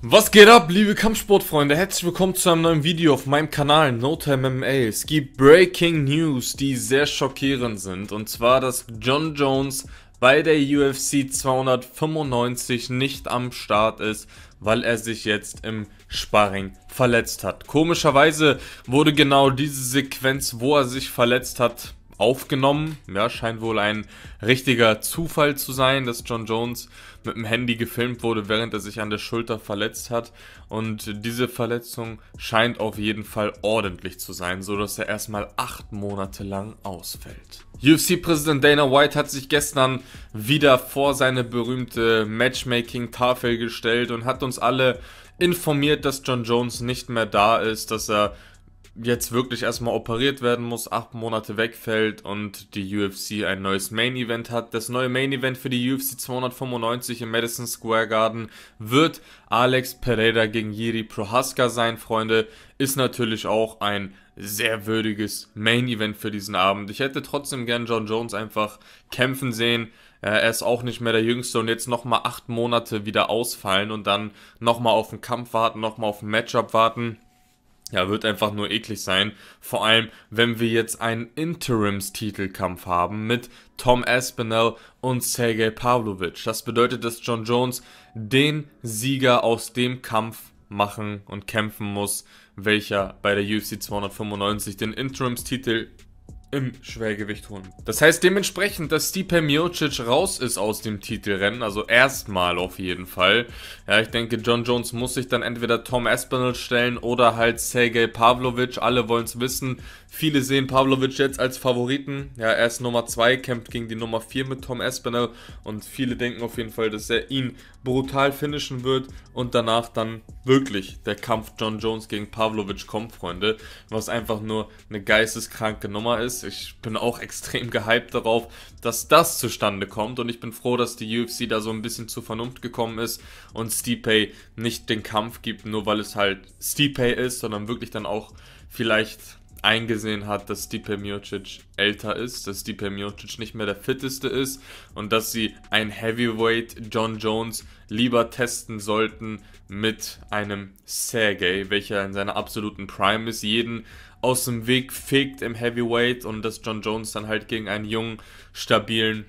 Was geht ab, liebe Kampfsportfreunde? Herzlich willkommen zu einem neuen Video auf meinem Kanal NoTime MMA. Es gibt Breaking News, die sehr schockierend sind. Und zwar, dass John Jones bei der UFC 295 nicht am Start ist, weil er sich jetzt im Sparring verletzt hat. Komischerweise wurde genau diese Sequenz, wo er sich verletzt hat, aufgenommen. Ja, scheint wohl ein richtiger Zufall zu sein, dass John Jones mit dem Handy gefilmt wurde, während er sich an der Schulter verletzt hat. Und diese Verletzung scheint auf jeden Fall ordentlich zu sein, so dass er erstmal acht Monate lang ausfällt. UFC-Präsident Dana White hat sich gestern wieder vor seine berühmte Matchmaking-Tafel gestellt und hat uns alle informiert, dass John Jones nicht mehr da ist, dass er jetzt wirklich erstmal operiert werden muss, acht Monate wegfällt und die UFC ein neues Main Event hat. Das neue Main Event für die UFC 295 im Madison Square Garden wird Alex Pereira gegen Jiri Prohaska sein, Freunde. Ist natürlich auch ein sehr würdiges Main Event für diesen Abend. Ich hätte trotzdem gern John Jones einfach kämpfen sehen. Äh, er ist auch nicht mehr der Jüngste und jetzt nochmal acht Monate wieder ausfallen und dann nochmal auf den Kampf warten, nochmal auf ein Matchup warten ja, wird einfach nur eklig sein. Vor allem, wenn wir jetzt einen Interims-Titelkampf haben mit Tom Aspinall und Sergei Pavlovich. Das bedeutet, dass John Jones den Sieger aus dem Kampf machen und kämpfen muss, welcher bei der UFC 295 den Interims-Titel im Schwergewicht holen. Das heißt dementsprechend, dass Stipe Miocic raus ist aus dem Titelrennen, also erstmal auf jeden Fall. Ja, ich denke, John Jones muss sich dann entweder Tom Espinel stellen oder halt Sergei Pavlovic. Alle wollen es wissen. Viele sehen Pavlovic jetzt als Favoriten. Ja, er ist Nummer 2, kämpft gegen die Nummer 4 mit Tom Espinel und viele denken auf jeden Fall, dass er ihn brutal finishen wird und danach dann wirklich der Kampf John Jones gegen Pavlovic kommt, Freunde, was einfach nur eine geisteskranke Nummer ist ist. Ich bin auch extrem gehypt darauf, dass das zustande kommt und ich bin froh, dass die UFC da so ein bisschen zur Vernunft gekommen ist und Stipe nicht den Kampf gibt, nur weil es halt Stipe ist, sondern wirklich dann auch vielleicht eingesehen hat, dass Stipe Miocic älter ist, dass Stipe Miocic nicht mehr der fitteste ist und dass sie ein Heavyweight John Jones lieber testen sollten mit einem Sergey, welcher in seiner absoluten Prime ist, jeden aus dem Weg fegt im Heavyweight und dass John Jones dann halt gegen einen jungen, stabilen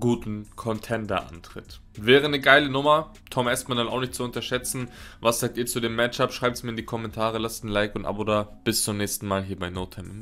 guten Contender antritt. Wäre eine geile Nummer. Tom Espman dann auch nicht zu unterschätzen. Was sagt ihr zu dem Matchup? Schreibt es mir in die Kommentare, lasst ein Like und ein Abo da. Bis zum nächsten Mal hier bei NoTime.